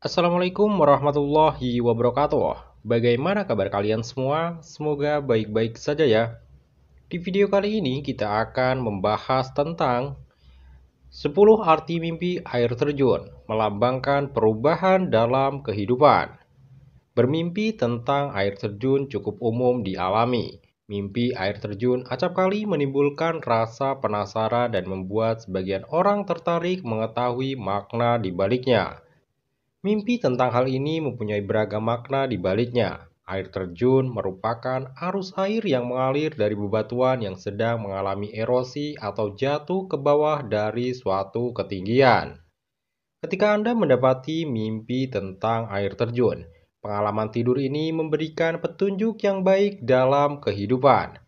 Assalamualaikum warahmatullahi wabarakatuh. Bagaimana kabar kalian semua? Semoga baik-baik saja ya. Di video kali ini kita akan membahas tentang 10 arti mimpi air terjun, melambangkan perubahan dalam kehidupan. Bermimpi tentang air terjun cukup umum dialami. Mimpi air terjun acap kali menimbulkan rasa penasaran dan membuat sebagian orang tertarik mengetahui makna di baliknya. Mimpi tentang hal ini mempunyai beragam makna di baliknya. Air terjun merupakan arus air yang mengalir dari bebatuan yang sedang mengalami erosi atau jatuh ke bawah dari suatu ketinggian. Ketika Anda mendapati mimpi tentang air terjun, pengalaman tidur ini memberikan petunjuk yang baik dalam kehidupan.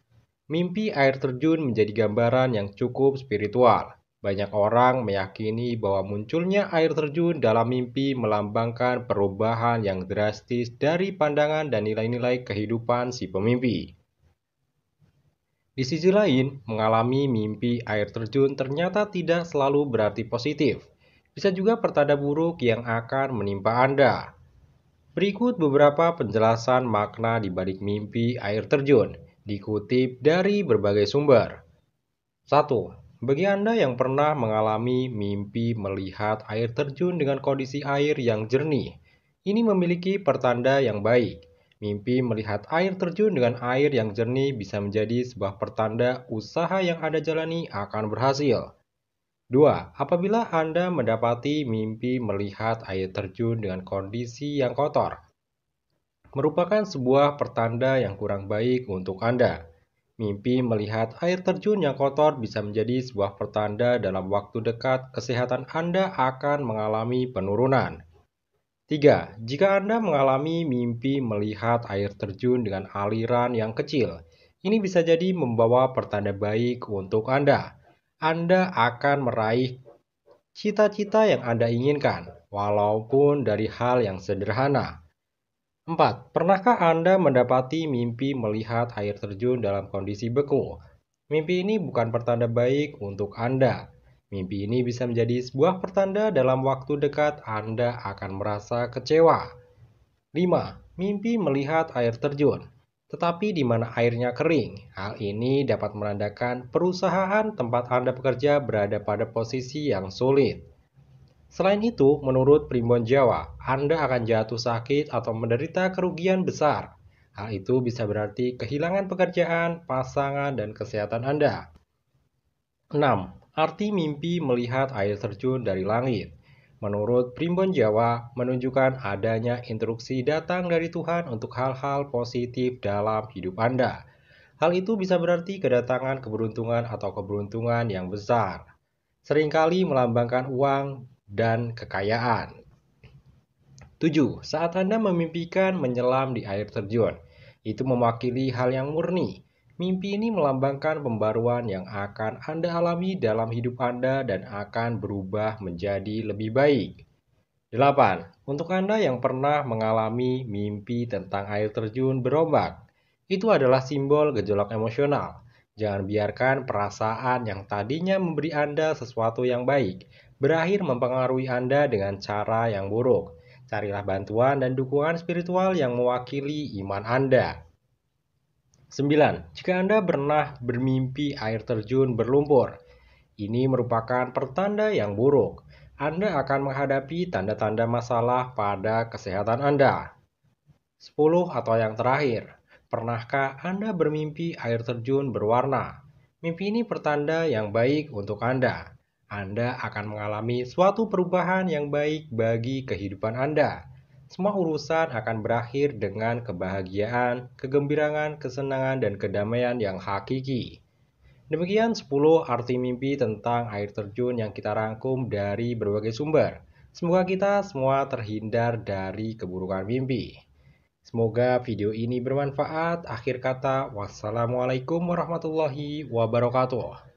Mimpi air terjun menjadi gambaran yang cukup spiritual banyak orang meyakini bahwa munculnya air terjun dalam mimpi melambangkan perubahan yang drastis dari pandangan dan nilai-nilai kehidupan si pemimpi. Di sisi lain, mengalami mimpi air terjun ternyata tidak selalu berarti positif. Bisa juga pertanda buruk yang akan menimpa Anda. Berikut beberapa penjelasan makna di balik mimpi air terjun, dikutip dari berbagai sumber. 1 bagi Anda yang pernah mengalami mimpi melihat air terjun dengan kondisi air yang jernih, ini memiliki pertanda yang baik. Mimpi melihat air terjun dengan air yang jernih bisa menjadi sebuah pertanda usaha yang Anda jalani akan berhasil. 2. Apabila Anda mendapati mimpi melihat air terjun dengan kondisi yang kotor, merupakan sebuah pertanda yang kurang baik untuk Anda. Mimpi melihat air terjun yang kotor bisa menjadi sebuah pertanda dalam waktu dekat kesehatan Anda akan mengalami penurunan. 3. Jika Anda mengalami mimpi melihat air terjun dengan aliran yang kecil, ini bisa jadi membawa pertanda baik untuk Anda. Anda akan meraih cita-cita yang Anda inginkan, walaupun dari hal yang sederhana. 4. Pernahkah Anda mendapati mimpi melihat air terjun dalam kondisi beku? Mimpi ini bukan pertanda baik untuk Anda. Mimpi ini bisa menjadi sebuah pertanda dalam waktu dekat Anda akan merasa kecewa. 5. Mimpi melihat air terjun, tetapi di mana airnya kering. Hal ini dapat menandakan perusahaan tempat Anda bekerja berada pada posisi yang sulit. Selain itu, menurut Primbon Jawa, Anda akan jatuh sakit atau menderita kerugian besar. Hal itu bisa berarti kehilangan pekerjaan, pasangan, dan kesehatan Anda. 6. Arti mimpi melihat air terjun dari langit. Menurut Primbon Jawa, menunjukkan adanya instruksi datang dari Tuhan untuk hal-hal positif dalam hidup Anda. Hal itu bisa berarti kedatangan keberuntungan atau keberuntungan yang besar seringkali melambangkan uang, dan kekayaan. 7. Saat Anda memimpikan menyelam di air terjun, itu mewakili hal yang murni. Mimpi ini melambangkan pembaruan yang akan Anda alami dalam hidup Anda dan akan berubah menjadi lebih baik. 8. Untuk Anda yang pernah mengalami mimpi tentang air terjun berombak, itu adalah simbol gejolak emosional. Jangan biarkan perasaan yang tadinya memberi Anda sesuatu yang baik berakhir mempengaruhi Anda dengan cara yang buruk. Carilah bantuan dan dukungan spiritual yang mewakili iman Anda. 9. Jika Anda pernah bermimpi air terjun berlumpur, ini merupakan pertanda yang buruk. Anda akan menghadapi tanda-tanda masalah pada kesehatan Anda. 10 atau yang terakhir, pernahkah Anda bermimpi air terjun berwarna? Mimpi ini pertanda yang baik untuk Anda. Anda akan mengalami suatu perubahan yang baik bagi kehidupan Anda. Semua urusan akan berakhir dengan kebahagiaan, kegembiraan, kesenangan, dan kedamaian yang hakiki. Demikian 10 arti mimpi tentang air terjun yang kita rangkum dari berbagai sumber. Semoga kita semua terhindar dari keburukan mimpi. Semoga video ini bermanfaat. Akhir kata, wassalamualaikum warahmatullahi wabarakatuh.